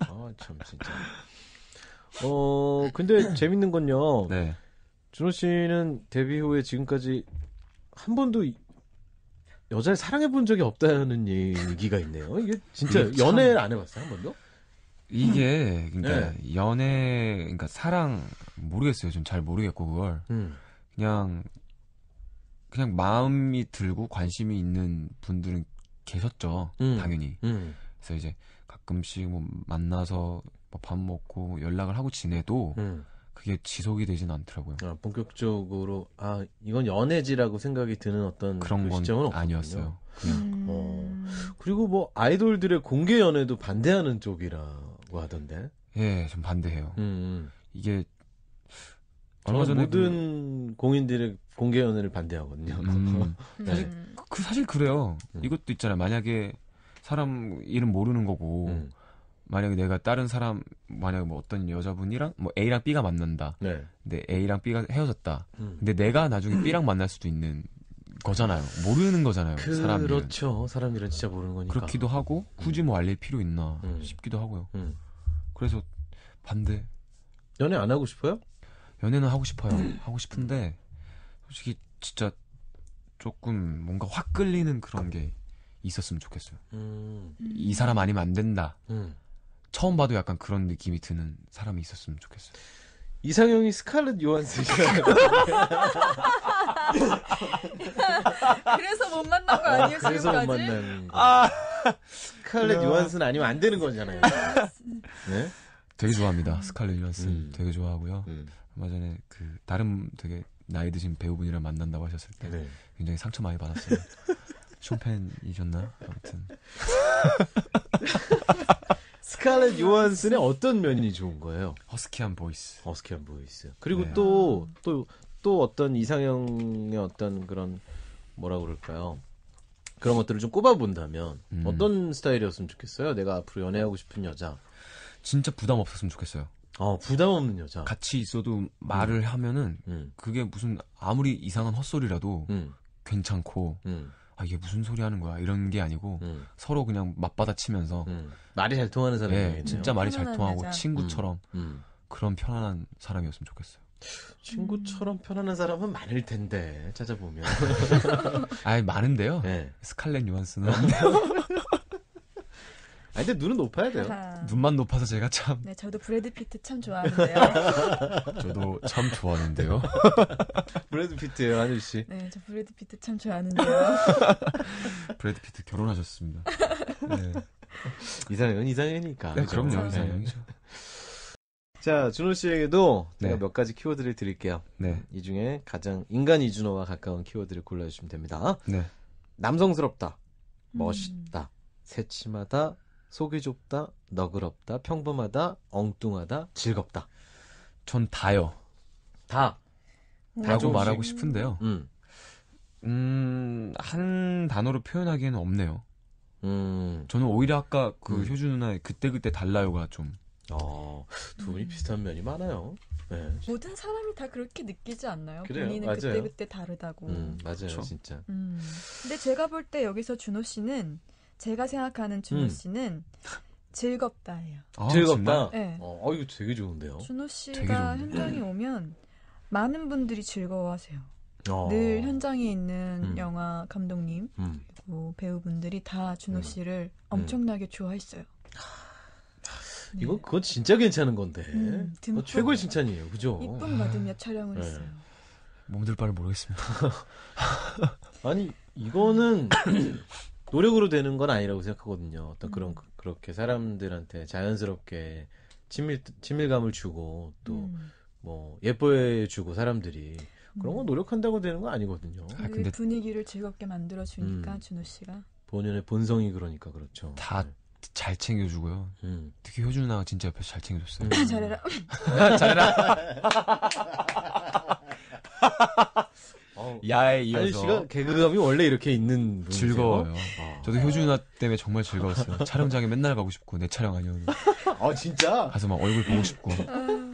아, 참, 진짜. 어, 근데 재밌는 건요. 네. 준호 씨는 데뷔 후에 지금까지 한 번도 여자를 사랑해 본 적이 없다는 얘기가 있네요. 이게 진짜 이게 연애를 안 해봤어요, 한 번도? 이게, 그러니까 네. 연애, 그러니까 사랑, 모르겠어요. 좀 잘 모르겠고, 그걸. 음. 그냥, 그냥 마음이 들고 관심이 있는 분들은 계셨죠, 음. 당연히. 음. 그래서 이제 가끔씩 뭐 만나서 뭐 밥 먹고 뭐 연락을 하고 지내도 음. 그게 지속이 되진 않더라고요. 아, 본격적으로 아 이건 연애지라고 생각이 드는 어떤 그 그런 그 시점은 없군요. 아니었어요. 그냥 음... 어, 그리고 뭐 아이돌들의 공개 연애도 반대하는 쪽이라고 하던데. 예, 좀 반대해요. 음, 음. 이게 얼마 전에 모든 그... 공인들의 공개 연애를 반대하거든요. 음, 사실 음. 그 사실 그래요. 음. 이것도 있잖아요. 만약에 사람 이름 모르는 거고 음. 만약에 내가 다른 사람 만약에 뭐 어떤 여자분이랑 뭐 A랑 B가 만난다. 네. 근데 A랑 B가 헤어졌다. 음. 근데 내가 나중에 B랑 만날 수도 있는 거잖아요. 모르는 거잖아요. 그, 사람 그렇죠. 사람들은 진짜 모르는 거니까. 그렇기도 하고 음. 굳이 뭐 알릴 필요 있나 음. 싶기도 하고요. 음. 그래서 반대. 연애 안 하고 싶어요? 연애는 하고 싶어요. 하고 싶은데 솔직히 진짜 조금 뭔가 확 끌리는 그런 게 있었으면 좋겠어요. 음. 이 사람 아니면 안 된다. 음. 처음 봐도 약간 그런 느낌이 드는 사람이 있었으면 좋겠어요. 이상형이 스칼렛 요한슨이야. 그래서 못 만난 거 아니에요 지금까지? 그래서 못 만난 거. 아, 스칼렛 요한슨 아니면 안 되는 거잖아요. 아, 네? 되게 좋아합니다. 스칼렛 요한슨 음. 되게 좋아하고요. 음. 얼마 전에 그 다른 되게 나이 드신 배우분이랑 만난다고 하셨을 때 네. 굉장히 상처 많이 받았어요. 쇼팽이셨나? 아무튼. 스칼렛 요한슨의 어떤 면이 좋은 거예요? 허스키한 보이스. 허스키한 보이스. 그리고 네. 또, 또, 또 어떤 이상형의 어떤 그런, 뭐라 그럴까요? 그런 것들을 좀 꼽아본다면, 음. 어떤 스타일이었으면 좋겠어요? 내가 앞으로 연애하고 싶은 여자. 진짜 부담 없었으면 좋겠어요. 어, 부담 없는 여자. 같이 있어도 말을 음. 하면은, 음. 그게 무슨 아무리 이상한 헛소리라도 음. 괜찮고, 음. 아 이게 무슨 소리 하는 거야 이런 게 아니고 음. 서로 그냥 맞받아치면서 음. 말이 잘 통하는 사람이 네, 진짜 말이 잘 통하고 여자. 친구처럼 음. 음. 그런 편안한 사람이었으면 좋겠어요. 친구처럼 편안한 사람은 많을 텐데 찾아보면. 아 많은데요. 네. 스칼렛 요한스는 아니, 근데 눈은 높아야 돼요. 눈만 높아서 제가 참. 네, 저도 브래드 피트 참 좋아하는데요. 저도 참 좋아하는데요. 브래드 피트예요, 한유 씨. 네, 저 브래드 피트 참 좋아하는데요. 브래드 피트 결혼하셨습니다. 네. 이상형은 이상형이니까. 네, 그 그럼요, 이상형이죠. 네. 자, 준호 씨에게도 네. 제가 몇 가지 키워드를 드릴게요. 네. 이 중에 가장 인간 이준호와 가까운 키워드를 골라주시면 됩니다. 네. 남성스럽다, 음. 멋있다, 음. 새침하다, 속이 좁다, 너그럽다, 평범하다, 엉뚱하다, 즐겁다. 전 다요. 다. 다라고 네. 말하고 싶은데요. 음. 음, 한 단어로 표현하기에는 없네요. 음. 저는 오히려 아까 그 음. 효주 누나의 그때그때 달라요가 좀. 어, 두 분이 비슷한 면이 많아요. 네. 모든 사람이 다 그렇게 느끼지 않나요? 그래요. 본인은 맞아 그때그때 다르다고. 음, 맞아요, 그렇죠? 진짜. 음. 근데 제가 볼 때 여기서 준호 씨는 제가 생각하는 준호 음. 씨는 즐겁다예요. 아, 즐겁다. 네. 어, 어, 이거 되게 좋은데요. 준호 씨가 현장에 네. 오면 많은 분들이 즐거워하세요. 어. 늘 현장에 있는 음. 영화 감독님 음. 그리고 배우분들이 다 준호 음. 씨를 음. 엄청나게 좋아했어요. 네. 이거 그거 진짜 괜찮은 건데. 음, 최고의 칭찬이에요, 그죠? 이쁨 받으며 촬영을 네. 했어요. 몸둘 바를 모르겠습니다. 아니 이거는 노력으로 되는 건 아니라고 생각하거든요. 어떤 그런 음. 그렇게 사람들한테 자연스럽게 친밀 친밀감을 주고 또뭐 음. 뭐 예뻐해 주고 사람들이 음. 그런 건 노력한다고 되는 건 아니거든요. 아, 그 근데 분위기를 즐겁게 만들어 주니까 음. 준호 씨가 본연의 본성이 그러니까 그렇죠. 다잘 네. 챙겨주고요. 음. 특히 효준아가 진짜 옆에서 잘 챙겨줬어요. 아, 잘해라. 잘해라. 야에 이어서 한 씨가 개그감이 원래 이렇게 있는 분이세요? 즐거워요. 아. 저도 효준아 때문에 정말 즐거웠어요. 촬영장에 맨날 가고 싶고 내 촬영 아니어도. 아 진짜? 가서 막 얼굴 보고 싶고. 음.